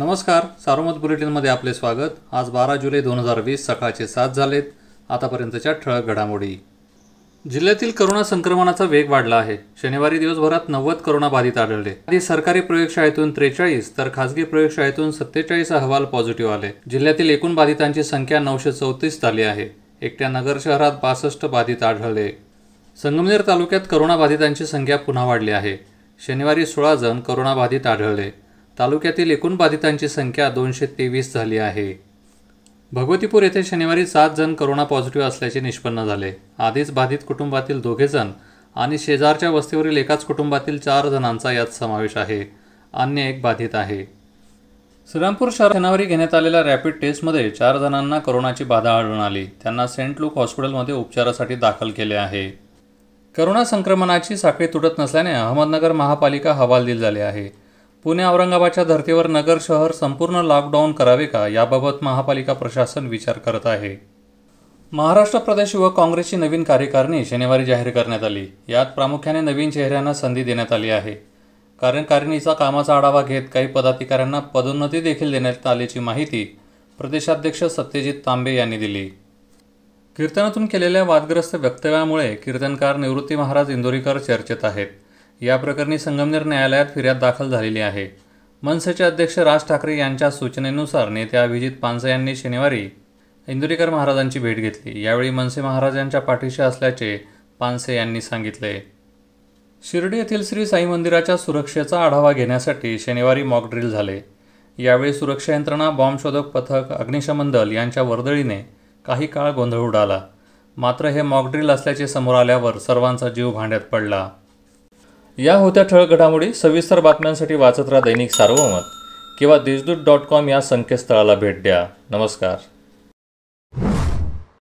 नमस्कार सार्वमत बुलेटिनमध्ये आपले स्वागत आज बारा जुलै दोन हजार वीस सकाळचे सात झालेत आतापर्यंतच्या ठळक घडामोडी जिल्ह्यातील करोना संक्रमणाचा वेग वाढला आहे शनिवारी दिवसभरात नव्वद करोना बाधित आढळले आधी सरकारी प्रयोगशाळेतून त्रेचाळीस तर खासगी प्रयोगशाळेतून सत्तेचाळीस अहवाल पॉझिटिव्ह आले जिल्ह्यातील एकूण बाधितांची संख्या नऊशे चौतीस झाली आहे एकट्या नगर शहरात बासष्ट बाधित आढळले संगमनेर तालुक्यात करोना बाधितांची संख्या पुन्हा वाढली आहे शनिवारी सोळा जण करोनाबाधित आढळले तालुक्यातील एकूण बाधितांची संख्या दोनशे तेवीस झाली आहे भगवतीपूर येथे शनिवारी सात जण करोना पॉझिटिव्ह असल्याचे निष्पन्न झाले आधीच बाधित कुटुंबातील दोघे जण आणि शेजारच्या वस्तीवरील एकाच कुटुंबातील चार जणांचा यात समावेश आहे अन्य एक बाधित आहे श्रीरामपूर शहरात शनिवारी घेण्यात आलेल्या रॅपिड टेस्टमध्ये चार जणांना करोनाची बाधा आढळून आली त्यांना सेंट लूक हॉस्पिटलमध्ये उपचारासाठी दाखल केले आहे करोना संक्रमणाची साखळी तुटत नसल्याने अहमदनगर महापालिका हवालदिल झाले आहे पुणे औरंगाबादच्या धर्तीवर नगर शहर संपूर्ण लॉकडाऊन करावे का याबाबत महापालिका प्रशासन विचार करत आहे महाराष्ट्र प्रदेश युवक काँग्रेसची नवीन कार्यकारिणी शनिवारी जाहीर करण्यात आली यात प्रामुख्याने नवीन चेहऱ्यांना संधी देण्यात आली आहे कार्यकारिणीचा कामाचा आढावा घेत काही पदाधिकाऱ्यांना पदोन्नती देखील देण्यात आल्याची माहिती प्रदेशाध्यक्ष सत्यजित तांबे यांनी दिली कीर्तनातून केलेल्या वादग्रस्त वक्तव्यामुळे कीर्तनकार निवृत्ती महाराज इंदोरीकर चर्चेत आहेत या प्रकरणी संगमनेर न्यायालयात फिर्याद दाखल झालेली आहे मनसेचे अध्यक्ष राज ठाकरे यांच्या सूचनेनुसार नेत्या अभिजित पानसे यांनी शनिवारी इंदुरीकर महाराजांची भेट घेतली यावेळी मनसे महाराजांच्या पाठीशी असल्याचे पानसे यांनी सांगितले शिर्डी येथील श्री साई मंदिराच्या सुरक्षेचा आढावा घेण्यासाठी शनिवारी ड्रिल झाले यावेळी सुरक्षा यंत्रणा बॉम्बशोधक पथक अग्निशमन दल यांच्या वर्दळीने काही काळ गोंधळ उडाला मात्र हे मॉकड्रिल असल्याचे समोर आल्यावर सर्वांचा जीव भांड्यात पडला या होत्या ठळक घडामोडी सविस्तर बातम्यांसाठी वाचत राहा दैनिक सार्वमत किंवा देशदूत डॉट कॉम या संकेतस्थळाला भेट द्या नमस्कार